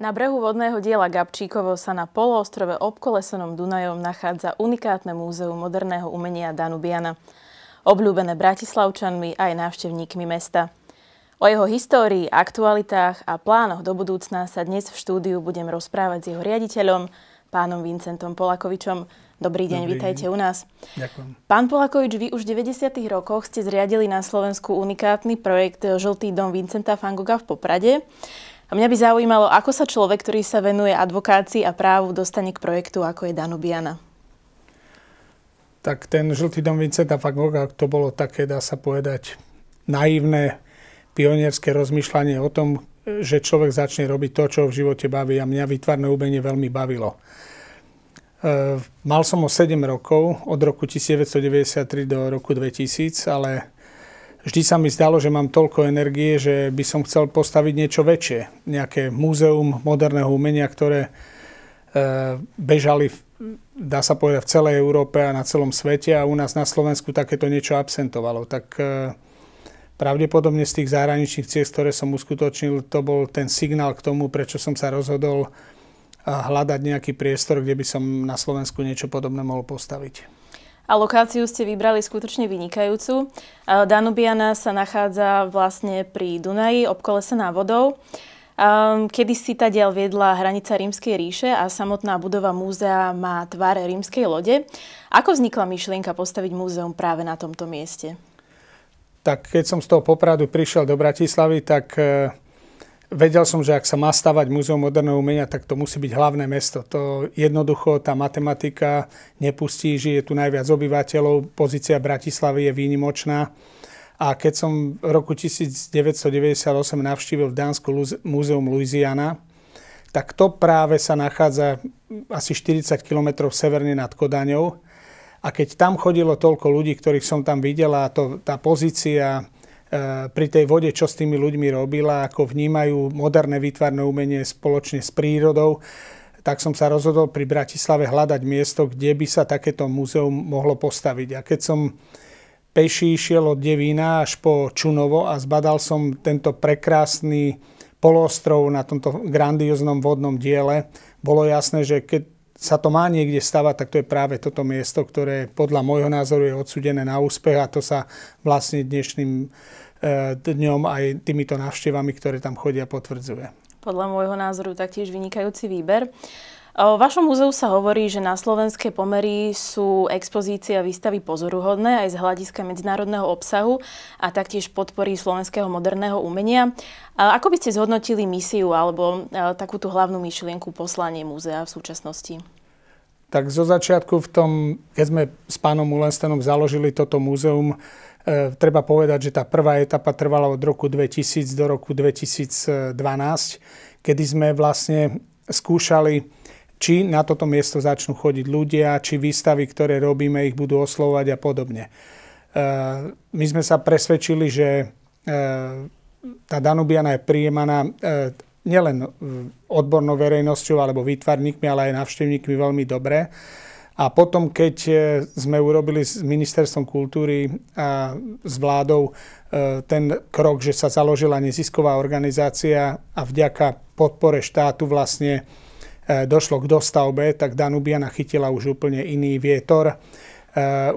Na brehu vodného diela Gabčíkovo sa na poloostrove obkolesenom Dunajom nachádza unikátne múzeum moderného umenia Danubiana, obľúbené bratislavčanmi aj návštevníkmi mesta. O jeho histórii, aktualitách a plánoch do budúcna sa dnes v štúdiu budem rozprávať s jeho riaditeľom, pánom Vincentom Polakovičom. Dobrý deň, Dobrý deň. u nás. Ďakujem. Pán Polakovič, vy už v 90. rokoch ste zriadili na Slovensku unikátny projekt Žltý dom Vincenta Fangoga v Poprade. A mňa by zaujímalo, ako sa človek, ktorý sa venuje advokácii a právu, dostane k projektu, ako je Danubiana. Tak ten žltý dom Vincenta Fagoga, to bolo také, dá sa povedať, naivné pionierské rozmýšľanie o tom, že človek začne robiť to, čo v živote baví a mňa vytvarné umenie veľmi bavilo. E, mal som ho 7 rokov, od roku 1993 do roku 2000, ale Vždy sa mi zdalo, že mám toľko energie, že by som chcel postaviť niečo väčšie. Nejaké múzeum moderného umenia, ktoré e, bežali, dá sa povedať, v celej Európe a na celom svete a u nás na Slovensku takéto niečo absentovalo. Tak e, pravdepodobne z tých zahraničných ciest, ktoré som uskutočnil, to bol ten signál k tomu, prečo som sa rozhodol hľadať nejaký priestor, kde by som na Slovensku niečo podobné mohol postaviť a lokáciu ste vybrali skutočne vynikajúcu. Danubiana sa nachádza vlastne pri Dunaji, obkolesená vodou. Kedy si tá diel viedla hranica Rímskej ríše a samotná budova múzea má tvár rímskej lode. Ako vznikla myšlienka postaviť múzeum práve na tomto mieste? Tak keď som z toho Popradu prišiel do Bratislavy, tak eh, vedel som, že ak sa má stavať Múzeum moderného umenia, tak to musí byť hlavné mesto. To jednoducho tá matematika nepustí, že je tu najviac obyvateľov, pozícia Bratislavy je výnimočná. A keď som v roku 1998 navštívil v Dánsku Múzeum Louisiana, tak to práve sa nachádza asi 40 km severne nad Kodaňou. A keď tam chodilo toľko ľudí, ktorých som tam videl a to, tá pozícia Eh, pri tej vode, čo s tými ľuďmi robila, ako vnímajú moderné výtvarné umenie spoločne s prírodou, tak som sa rozhodol pri Bratislave hľadať miesto, kde by sa takéto múzeum mohlo postaviť. A keď som peší išiel od Devína až po Čunovo a zbadal som tento prekrásny polostrov na tomto grandióznom vodnom diele, bolo jasné, že keď sa to má niekde stavať, tak to je práve toto miesto, ktoré podľa môjho názoru je odsudené na úspech a to sa vlastne dnešným e, dňom aj týmito návštevami, ktoré tam chodia, potvrdzuje. Podľa môjho názoru taktiež vynikajúci výber. O vašom múzeu sa hovorí, že na slovenské pomery sú expozície a výstavy pozoruhodné aj z hľadiska medzinárodného obsahu a taktiež podpory slovenského moderného umenia. A ako by ste zhodnotili misiu alebo e, takúto hlavnú myšlienku poslanie múzea v súčasnosti? Tak zo začiatku v tom, keď sme s pánom Ulenstenom založili toto múzeum, e, treba povedať, že tá prvá etapa trvala od roku 2000 do roku 2012, kedy sme vlastne skúšali či na toto miesto začnú chodiť ľudia, či výstavy, ktoré robíme, ich budú oslovať a podobne. E, my sme sa presvedčili, že e, tá Danubiana je príjemaná e, nielen odbornou verejnosťou alebo výtvarníkmi, ale aj návštevníkmi veľmi dobre. A potom, keď sme urobili s ministerstvom kultúry a s vládou ten krok, že sa založila nezisková organizácia a vďaka podpore štátu vlastne došlo k dostavbe, tak Danubiana chytila už úplne iný vietor. E,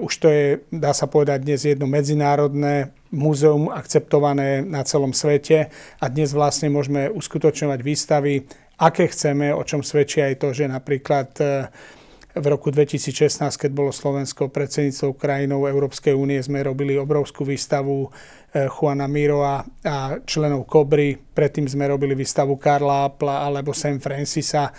už to je, dá sa povedať, dnes jedno medzinárodné múzeum akceptované na celom svete a dnes vlastne môžeme uskutočňovať výstavy, aké chceme, o čom svedčí aj to, že napríklad e, v roku 2016, keď bolo Slovensko predsedníctvom krajinou Európskej únie, sme robili obrovskú výstavu Juana Miroa a členov Kobry. Predtým sme robili výstavu Karla Apla alebo Sam Francisa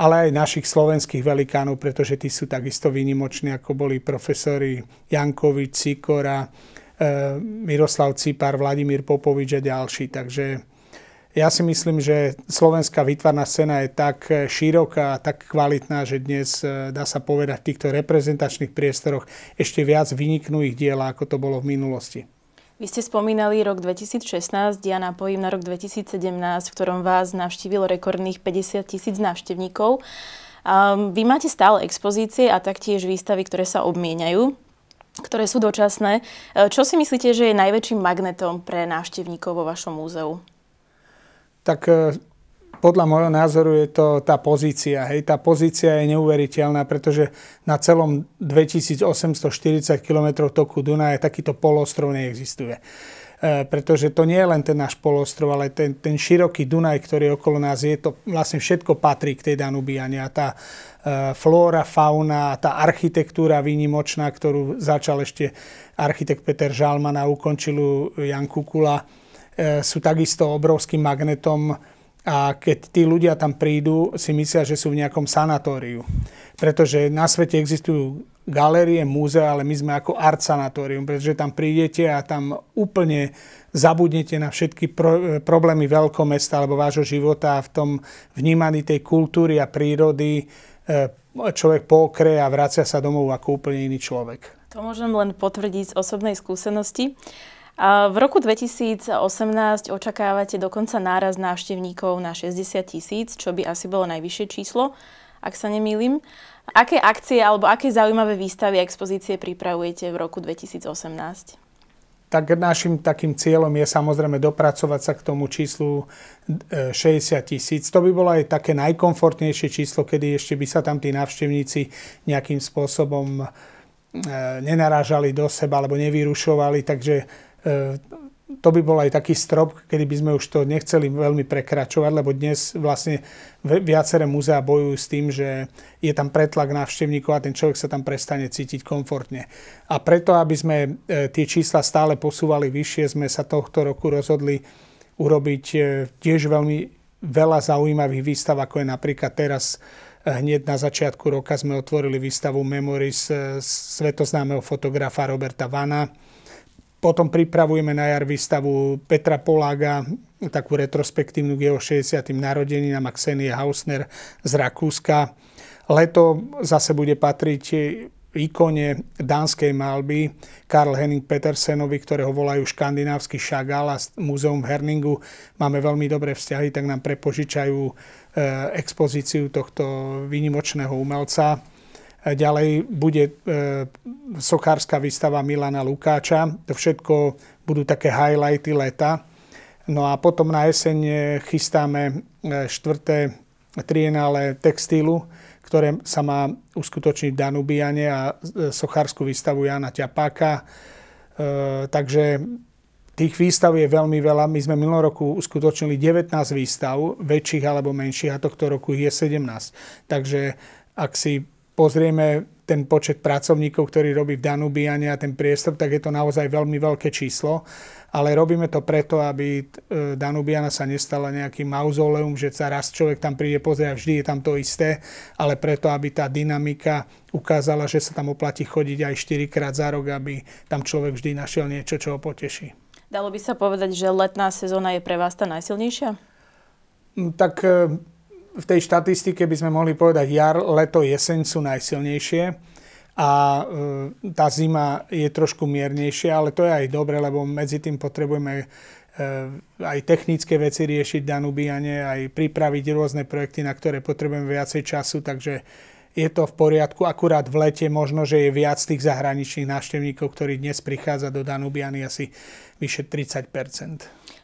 ale aj našich slovenských velikánov, pretože tí sú takisto výnimoční, ako boli profesori Jankovič, Sikora, e, Miroslav Cipar, Vladimír Popovič a ďalší. Takže ja si myslím, že slovenská výtvarná scéna je tak široká a tak kvalitná, že dnes e, dá sa povedať v týchto reprezentačných priestoroch ešte viac vyniknú ich diela, ako to bolo v minulosti. Vy ste spomínali rok 2016, ja napojím na rok 2017, v ktorom vás navštívilo rekordných 50 tisíc návštevníkov. Um, vy máte stále expozície a taktiež výstavy, ktoré sa obmieniajú, ktoré sú dočasné. Ehm, čo si myslíte, že je najväčším magnetom pre návštevníkov vo vašom múzeu? Tak ehm, podľa môjho názoru je to tá pozícia. Hej, tá pozícia je neuveriteľná, pretože na celom 2840 km toku Dunaja takýto polostrov neexistuje. E, pretože to nie je len ten náš polostrov, ale ten, ten široký Dunaj, ktorý okolo nás je, to vlastne všetko patrí k tej Danubiane a tá e, flóra, fauna, tá architektúra výnimočná, ktorú začal ešte architekt Peter Žalman a ukončil Jan Kukula, e, sú takisto obrovským magnetom a keď tí ľudia tam prídu, si myslia, že sú v nejakom sanatóriu. Pretože na svete existujú galérie, múzea, ale my sme ako art sanatórium, pretože tam prídete a tam úplne zabudnete na všetky pro, e, problémy veľkomesta alebo vášho života a v tom vnímaní tej kultúry a prírody e, človek pokre a vracia sa domov ako úplne iný človek. To môžem len potvrdiť z osobnej skúsenosti. V roku 2018 očakávate dokonca náraz návštevníkov na 60 tisíc, čo by asi bolo najvyššie číslo, ak sa nemýlim. Aké akcie alebo aké zaujímavé výstavy a expozície pripravujete v roku 2018? Tak našim takým cieľom je samozrejme dopracovať sa k tomu číslu 60 e, tisíc. To by bolo aj také najkomfortnejšie číslo, kedy ešte by sa tam tí návštevníci nejakým spôsobom e, nenarážali do seba alebo nevyrušovali, takže E, to by bol aj taký strop, kedy by sme už to nechceli veľmi prekračovať, lebo dnes vlastne viaceré múzea bojujú s tým, že je tam pretlak návštevníkov a ten človek sa tam prestane cítiť komfortne. A preto, aby sme e, tie čísla stále posúvali vyššie, sme sa tohto roku rozhodli urobiť e, tiež veľmi veľa zaujímavých výstav, ako je napríklad teraz hneď na začiatku roka sme otvorili výstavu Memories svetoznámeho fotografa Roberta Vana, potom pripravujeme na jar výstavu Petra Polága, takú retrospektívnu k jeho 60. narodeninám a Ksenie Hausner z Rakúska. Leto zase bude patriť ikone dánskej malby Karl Henning Petersenovi, ktorého volajú škandinávsky šagál a múzeum v Herningu máme veľmi dobré vzťahy, tak nám prepožičajú eh, expozíciu tohto výnimočného umelca. Ďalej bude e, sochárska výstava Milana Lukáča. To všetko budú také highlighty leta. No a potom na jeseň e, chystáme e, štvrté trienále textilu, ktoré sa má uskutočniť v Danubiane a sochárskú výstavu Jana Ťapáka. Takže tých výstav je veľmi veľa. My sme minulý roku uskutočnili 19 výstav, väčších alebo menších, a tohto roku je 17. Takže ak si pozrieme ten počet pracovníkov, ktorý robí v Danubiane a ten priestor, tak je to naozaj veľmi veľké číslo. Ale robíme to preto, aby e, Danubiana sa nestala nejakým mauzoleum, že sa raz človek tam príde pozrieť a vždy je tam to isté, ale preto, aby tá dynamika ukázala, že sa tam oplatí chodiť aj 4 krát za rok, aby tam človek vždy našiel niečo, čo ho poteší. Dalo by sa povedať, že letná sezóna je pre vás tá najsilnejšia? Mm, tak e, v tej štatistike by sme mohli povedať, jar, leto, jeseň sú najsilnejšie a e, tá zima je trošku miernejšia, ale to je aj dobre, lebo medzi tým potrebujeme e, aj technické veci riešiť Danubiane, aj pripraviť rôzne projekty, na ktoré potrebujeme viacej času, takže je to v poriadku. Akurát v lete možno, že je viac tých zahraničných návštevníkov, ktorí dnes prichádza do Danubiany asi vyše 30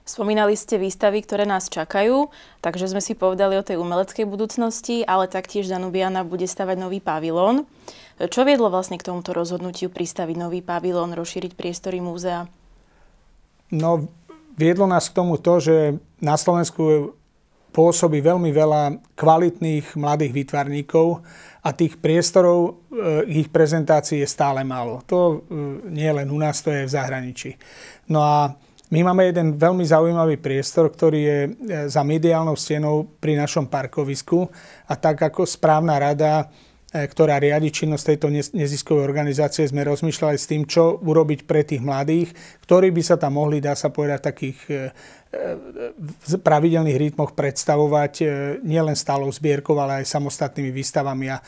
Spomínali ste výstavy, ktoré nás čakajú, takže sme si povedali o tej umeleckej budúcnosti, ale taktiež Danubiana bude stavať nový pavilón. Čo viedlo vlastne k tomuto rozhodnutiu pristaviť nový pavilón, rozšíriť priestory múzea? No, viedlo nás k tomu to, že na Slovensku pôsobí veľmi veľa kvalitných mladých výtvarníkov a tých priestorov, eh, ich prezentácií je stále málo. To eh, nie je len u nás, to je v zahraničí. No a my máme jeden veľmi zaujímavý priestor, ktorý je e, za mediálnou stenou pri našom parkovisku a tak ako správna rada E, ktorá riadi činnosť tejto neziskovej organizácie, sme rozmýšľali s tým, čo urobiť pre tých mladých, ktorí by sa tam mohli, dá sa povedať, takých e, e, v pravidelných rytmoch predstavovať nielen stálou zbierkou, ale aj samostatnými výstavami. A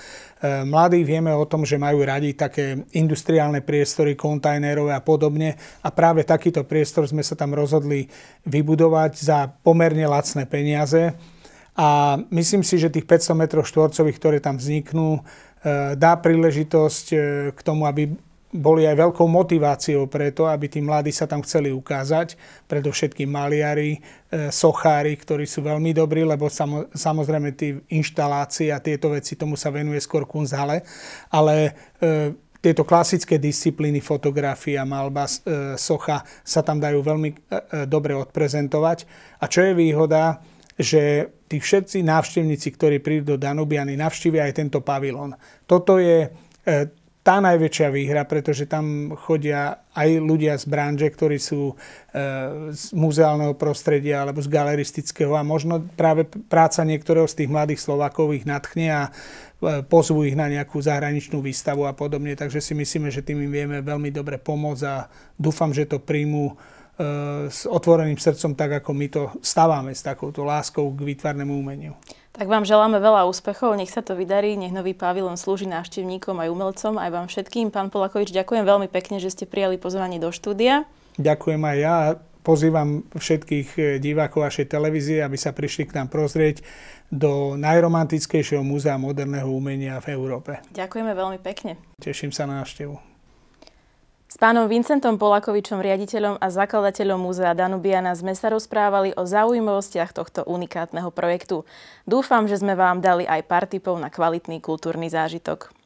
mladí vieme o tom, že majú radi také industriálne priestory, kontajnerové a podobne. A práve takýto priestor sme sa tam rozhodli vybudovať za pomerne lacné peniaze a myslím si, že tých 500 m štvorcových, ktoré tam vzniknú, e, dá príležitosť e, k tomu, aby boli aj veľkou motiváciou pre to, aby tí mladí sa tam chceli ukázať, predovšetkým maliari, e, sochári, ktorí sú veľmi dobrí, lebo samozrejme tí inštalácie a tieto veci, tomu sa venuje skôr Kunzhale, ale tieto klasické disciplíny, fotografia, malba, socha sa tam dajú veľmi dobre odprezentovať. A čo je výhoda, že tí všetci návštevníci, ktorí prídu do Danubiany, navštívia aj tento pavilón. Toto je e, tá najväčšia výhra, pretože tam chodia aj ľudia z branže, ktorí sú e, z muzeálneho prostredia alebo z galeristického a možno práve práca niektorého z tých mladých Slovákov ich natchne a e, pozvú ich na nejakú zahraničnú výstavu a podobne. Takže si myslíme, že tým im vieme veľmi dobre pomôcť a dúfam, že to príjmu Eh, s otvoreným srdcom, tak ako my to stávame s takouto láskou k výtvarnému umeniu. Tak vám želáme veľa úspechov, nech sa to vydarí, nech nový pavilon slúži návštevníkom aj umelcom, aj vám všetkým. Pán Polakovič, ďakujem veľmi pekne, že ste prijali pozvanie do štúdia. Ďakujem aj ja pozývam všetkých eh, divákov vašej televízie, aby sa prišli k nám prozrieť do najromantickejšieho múzea moderného umenia v Európe. Ďakujeme veľmi pekne. Teším sa na návštevu. S pánom Vincentom Polakovičom, riaditeľom a zakladateľom Múzea Danubiana sme sa rozprávali o zaujímavostiach tohto unikátneho projektu. Dúfam, že sme vám dali aj pár tipov na kvalitný kultúrny zážitok.